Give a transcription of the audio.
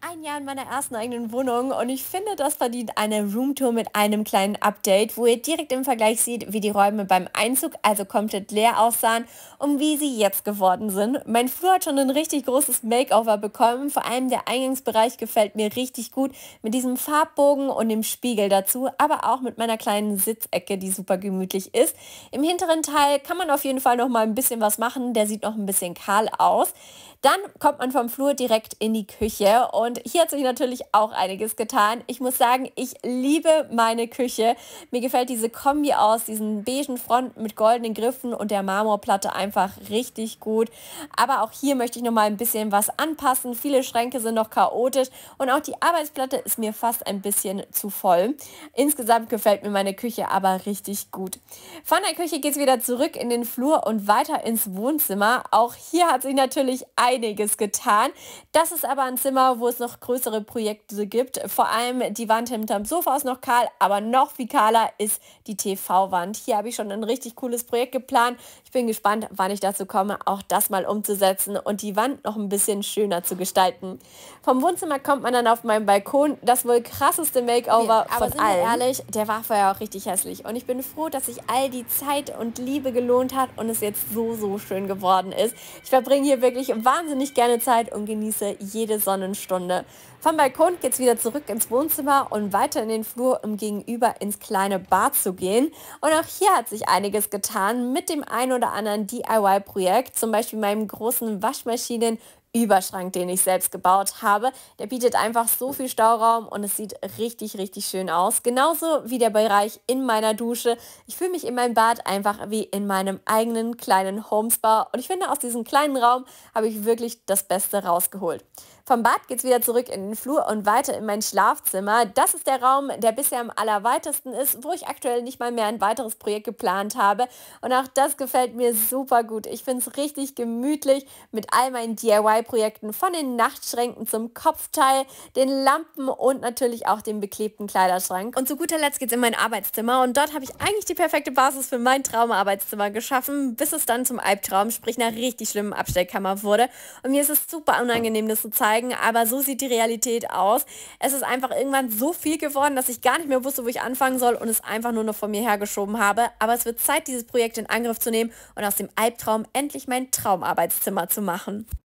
ein Jahr in meiner ersten eigenen Wohnung und ich finde, das verdient eine Roomtour mit einem kleinen Update, wo ihr direkt im Vergleich seht, wie die Räume beim Einzug also komplett leer aussahen und wie sie jetzt geworden sind. Mein Flur hat schon ein richtig großes Makeover bekommen, vor allem der Eingangsbereich gefällt mir richtig gut mit diesem Farbbogen und dem Spiegel dazu, aber auch mit meiner kleinen Sitzecke, die super gemütlich ist. Im hinteren Teil kann man auf jeden Fall noch mal ein bisschen was machen, der sieht noch ein bisschen kahl aus. Dann kommt man vom Flur direkt in die Küche und und hier hat sich natürlich auch einiges getan. Ich muss sagen, ich liebe meine Küche. Mir gefällt diese Kombi aus diesen beigen Fronten mit goldenen Griffen und der Marmorplatte einfach richtig gut. Aber auch hier möchte ich noch mal ein bisschen was anpassen. Viele Schränke sind noch chaotisch und auch die Arbeitsplatte ist mir fast ein bisschen zu voll. Insgesamt gefällt mir meine Küche aber richtig gut. Von der Küche geht es wieder zurück in den Flur und weiter ins Wohnzimmer. Auch hier hat sich natürlich einiges getan. Das ist aber ein Zimmer, wo es es noch größere Projekte gibt. Vor allem die Wand hinterm Sofa ist noch kahl, aber noch viel kahler ist die TV-Wand. Hier habe ich schon ein richtig cooles Projekt geplant. Ich bin gespannt, wann ich dazu komme, auch das mal umzusetzen und die Wand noch ein bisschen schöner zu gestalten. Vom Wohnzimmer kommt man dann auf meinen Balkon. Das wohl krasseste Makeover ja, von allen. ehrlich, der war vorher auch richtig hässlich. Und ich bin froh, dass sich all die Zeit und Liebe gelohnt hat und es jetzt so, so schön geworden ist. Ich verbringe hier wirklich wahnsinnig gerne Zeit und genieße jede Sonnenstunde. Stunde. Vom Balkon geht's wieder zurück ins Wohnzimmer und weiter in den Flur, um gegenüber ins kleine Bad zu gehen. Und auch hier hat sich einiges getan mit dem ein oder anderen DIY-Projekt, zum Beispiel meinem großen Waschmaschinen- Überschrank, den ich selbst gebaut habe. Der bietet einfach so viel Stauraum und es sieht richtig, richtig schön aus. Genauso wie der Bereich in meiner Dusche. Ich fühle mich in meinem Bad einfach wie in meinem eigenen kleinen Homespa und ich finde, aus diesem kleinen Raum habe ich wirklich das Beste rausgeholt. Vom Bad geht es wieder zurück in den Flur und weiter in mein Schlafzimmer. Das ist der Raum, der bisher am allerweitesten ist, wo ich aktuell nicht mal mehr ein weiteres Projekt geplant habe. Und auch das gefällt mir super gut. Ich finde es richtig gemütlich mit all meinen DIY Teilprojekten, von den Nachtschränken zum Kopfteil, den Lampen und natürlich auch dem beklebten Kleiderschrank. Und zu guter Letzt geht es in mein Arbeitszimmer und dort habe ich eigentlich die perfekte Basis für mein Traumarbeitszimmer geschaffen, bis es dann zum Albtraum, sprich einer richtig schlimmen Abstellkammer wurde. Und mir ist es super unangenehm, das zu zeigen, aber so sieht die Realität aus. Es ist einfach irgendwann so viel geworden, dass ich gar nicht mehr wusste, wo ich anfangen soll und es einfach nur noch vor mir hergeschoben habe. Aber es wird Zeit, dieses Projekt in Angriff zu nehmen und aus dem Albtraum endlich mein Traumarbeitszimmer zu machen.